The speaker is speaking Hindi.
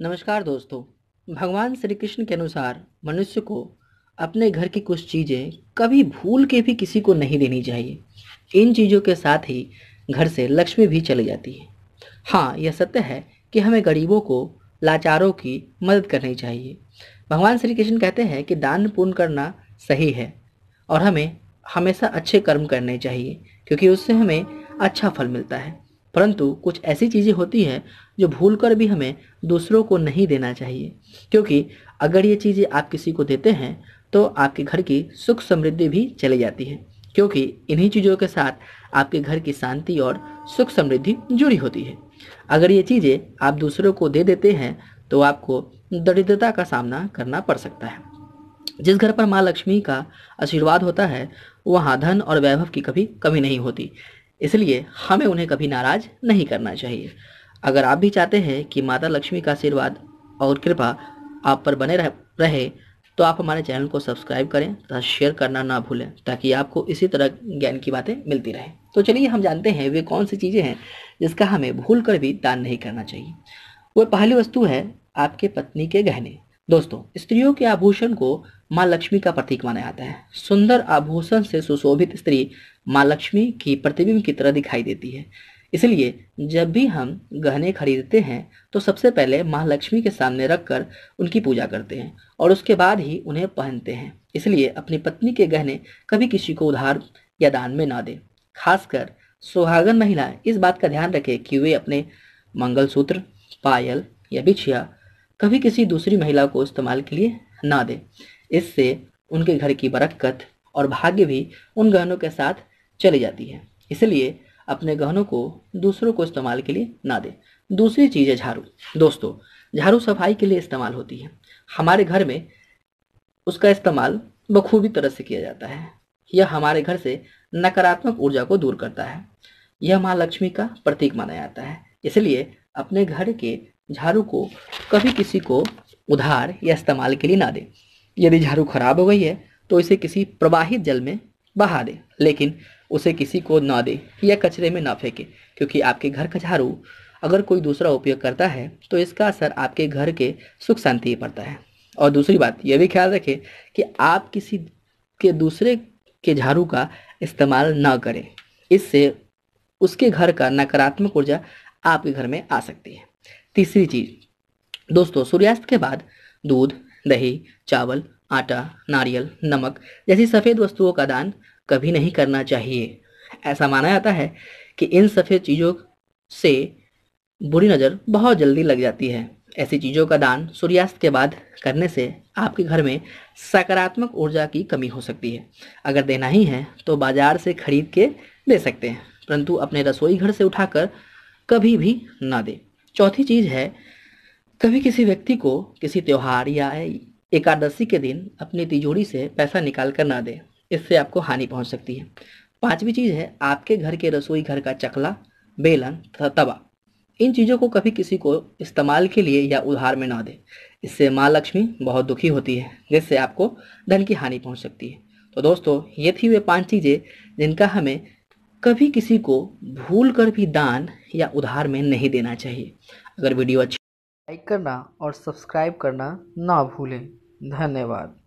नमस्कार दोस्तों भगवान श्री कृष्ण के अनुसार मनुष्य को अपने घर की कुछ चीज़ें कभी भूल के भी किसी को नहीं देनी चाहिए इन चीज़ों के साथ ही घर से लक्ष्मी भी चली जाती है हाँ यह सत्य है कि हमें गरीबों को लाचारों की मदद करनी चाहिए भगवान श्री कृष्ण कहते हैं कि दान पूर्ण करना सही है और हमें हमेशा अच्छे कर्म करने चाहिए क्योंकि उससे हमें अच्छा फल मिलता है परंतु कुछ ऐसी चीज़ें होती हैं जो भूल कर भी हमें दूसरों को नहीं देना चाहिए क्योंकि अगर ये चीज़ें आप किसी को देते हैं तो आपके घर की सुख समृद्धि भी चली जाती है क्योंकि इन्हीं चीज़ों के साथ आपके घर की शांति और सुख समृद्धि जुड़ी होती है अगर ये चीज़ें आप दूसरों को दे देते हैं तो आपको दरिद्रता का सामना करना पड़ सकता है जिस घर पर माँ लक्ष्मी का आशीर्वाद होता है वहाँ धन और वैभव की कभी कमी नहीं होती इसलिए हमें उन्हें कभी नाराज नहीं करना चाहिए अगर आप भी चाहते हैं कि माता लक्ष्मी का आशीर्वाद और कृपा आप पर बने रह, रहे तो आप हमारे चैनल को सब्सक्राइब करें तथा शेयर करना ना भूलें ताकि आपको इसी तरह ज्ञान की बातें मिलती रहें तो चलिए हम जानते हैं वे कौन सी चीज़ें हैं जिसका हमें भूल कर भी दान नहीं करना चाहिए वह पहली वस्तु है आपके पत्नी के गहने दोस्तों स्त्रियों के आभूषण को माँ लक्ष्मी का प्रतीक माना जाता है सुंदर आभूषण से सुशोभित स्त्री माँ लक्ष्मी की प्रतिबिंब की तरह दिखाई देती है इसलिए जब भी हम गहने खरीदते हैं तो सबसे पहले माँ लक्ष्मी के सामने रखकर उनकी पूजा करते हैं और उसके बाद ही उन्हें पहनते हैं इसलिए अपनी पत्नी के गहने कभी किसी को उधार या दान में ना दें खासकर सुहागन महिला इस बात का ध्यान रखे कि वे अपने मंगलसूत्र पायल या बिछिया कभी किसी दूसरी महिला को इस्तेमाल के लिए ना दें इससे उनके घर की बरक्कत और भाग्य भी उन गहनों के साथ चली जाती है इसलिए अपने गहनों को दूसरों को इस्तेमाल के लिए ना दें दूसरी चीज़ है झाड़ू दोस्तों झाड़ू सफाई के लिए इस्तेमाल होती है हमारे घर में उसका इस्तेमाल बखूबी तरह से किया जाता है यह हमारे घर से नकारात्मक ऊर्जा को दूर करता है यह माँ लक्ष्मी का प्रतीक माना जाता है इसलिए अपने घर के झाड़ू को कभी किसी को उधार या इस्तेमाल के लिए ना दें यदि झाड़ू खराब हो गई है तो इसे किसी प्रवाहित जल में बहा दे लेकिन उसे किसी को ना दे या कचरे में ना फेंके क्योंकि आपके घर का झाड़ू अगर कोई दूसरा उपयोग करता है तो इसका असर आपके घर के सुख शांति पड़ता है और दूसरी बात यह भी ख्याल रखें कि आप किसी के दूसरे के झाड़ू का इस्तेमाल ना करें इससे उसके घर का नकारात्मक ऊर्जा आपके घर में आ सकती है तीसरी चीज दोस्तों सूर्यास्त के बाद दूध दही चावल आटा नारियल नमक जैसी सफ़ेद वस्तुओं का दान कभी नहीं करना चाहिए ऐसा माना जाता है कि इन सफ़ेद चीज़ों से बुरी नज़र बहुत जल्दी लग जाती है ऐसी चीज़ों का दान सूर्यास्त के बाद करने से आपके घर में सकारात्मक ऊर्जा की कमी हो सकती है अगर देना ही है तो बाज़ार से खरीद के दे सकते हैं परंतु अपने रसोई घर से उठाकर कभी भी ना दें चौथी चीज़ है कभी किसी व्यक्ति को किसी त्यौहार या एकादशी के दिन अपनी तिजोरी से पैसा निकाल कर ना दें इससे आपको हानि पहुंच सकती है पांचवी चीज़ है आपके घर के रसोई घर का चकला बेलन तथा तवा इन चीज़ों को कभी किसी को इस्तेमाल के लिए या उधार में ना दें इससे माँ लक्ष्मी बहुत दुखी होती है जिससे आपको धन की हानि पहुँच सकती है तो दोस्तों ये थी वे पाँच चीज़ें जिनका हमें कभी किसी को भूल कर भी दान या उधार में नहीं देना चाहिए अगर वीडियो अच्छी लाइक करना और सब्सक्राइब करना ना भूलें धन्यवाद